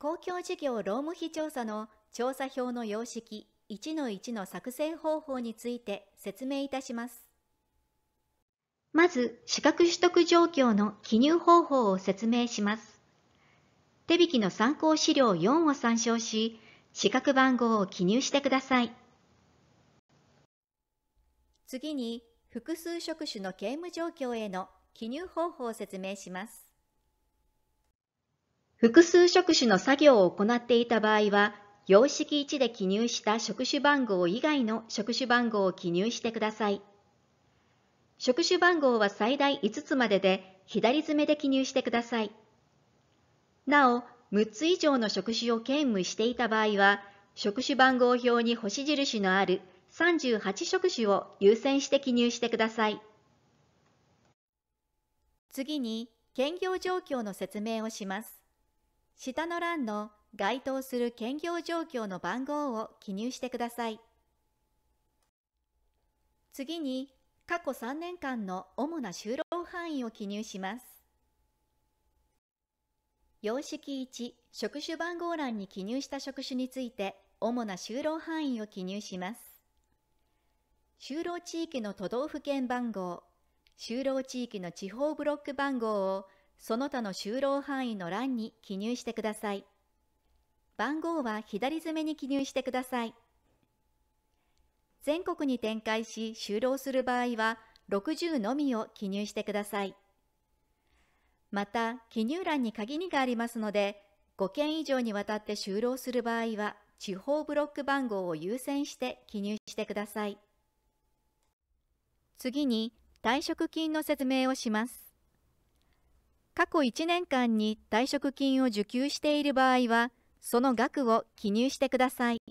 公共事業労務費調査の調査票の様式1の1の作成方法について説明いたします。まず、資格取得状況の記入方法を説明します。手引きの参考資料4を参照し、資格番号を記入してください。次に、複数職種の刑務状況への記入方法を説明します。複数職種の作業を行っていた場合は、様式1で記入した職種番号以外の職種番号を記入してください。職種番号は最大5つまでで、左詰めで記入してください。なお、6つ以上の職種を兼務していた場合は、職種番号表に星印のある38職種を優先して記入してください。次に、兼業状況の説明をします。下の欄の該当する兼業状況の番号を記入してください。次に、過去3年間の主な就労範囲を記入します。様式1、職種番号欄に記入した職種について、主な就労範囲を記入します。就労地域の都道府県番号、就労地域の地方ブロック番号をその他の就労範囲の欄に記入してください。番号は左詰めに記入してください。全国に展開し就労する場合は60のみを記入してください。また、記入欄に限りがありますので、5件以上にわたって就労する場合は、地方ブロック番号を優先して記入してください。次に、退職金の説明をします。過去1年間に退職金を受給している場合は、その額を記入してください。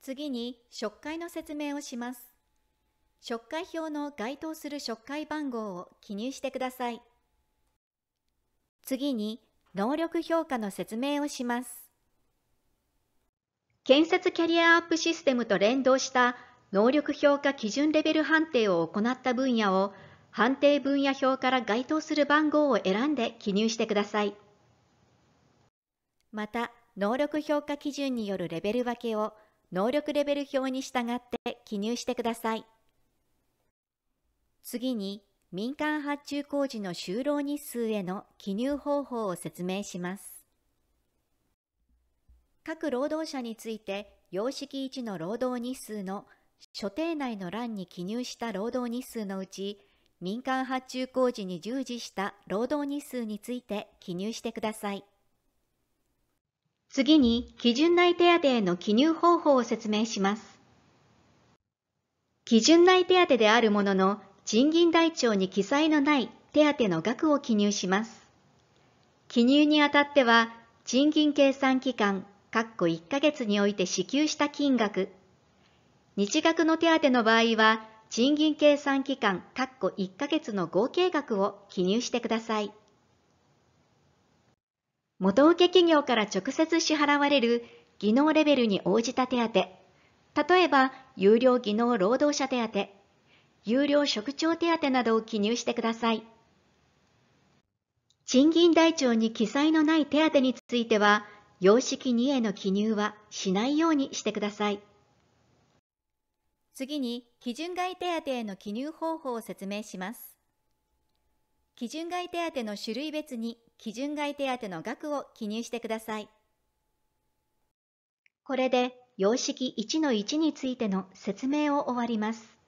次に、食会の説明をします。食会表の該当する食会番号を記入してください。次に、能力評価の説明をします。建設キャリアアップシステムと連動した能力評価基準レベル判定を行った分野を判定分野表から該当する番号を選んで記入してください。また、能力評価基準によるレベル分けを能力レベル表に従って記入してください。次に、民間発注工事の就労日数への記入方法を説明します。各労働者について、様式1の労働日数の所定内の欄に記入した労働日数のうち、民間発注工事に従事した労働日数について記入してください。次に、基準内手当への記入方法を説明します。基準内手当であるものの、賃金台帳に記載のない手当の額を記入します。記入にあたっては、賃金計算期間、括弧1ヶ月において支給した金額、日額の手当の場合は、賃金計算期間1ヶ月の合計額を記入してください。元請企業から直接支払われる技能レベルに応じた手当、例えば有料技能労働者手当、有料職長手当などを記入してください。賃金台帳に記載のない手当については、様式2への記入はしないようにしてください。次に、基準外手当への記入方法を説明します。基準外手当の種類別に、基準外手当の額を記入してください。これで、様式1の1についての説明を終わります。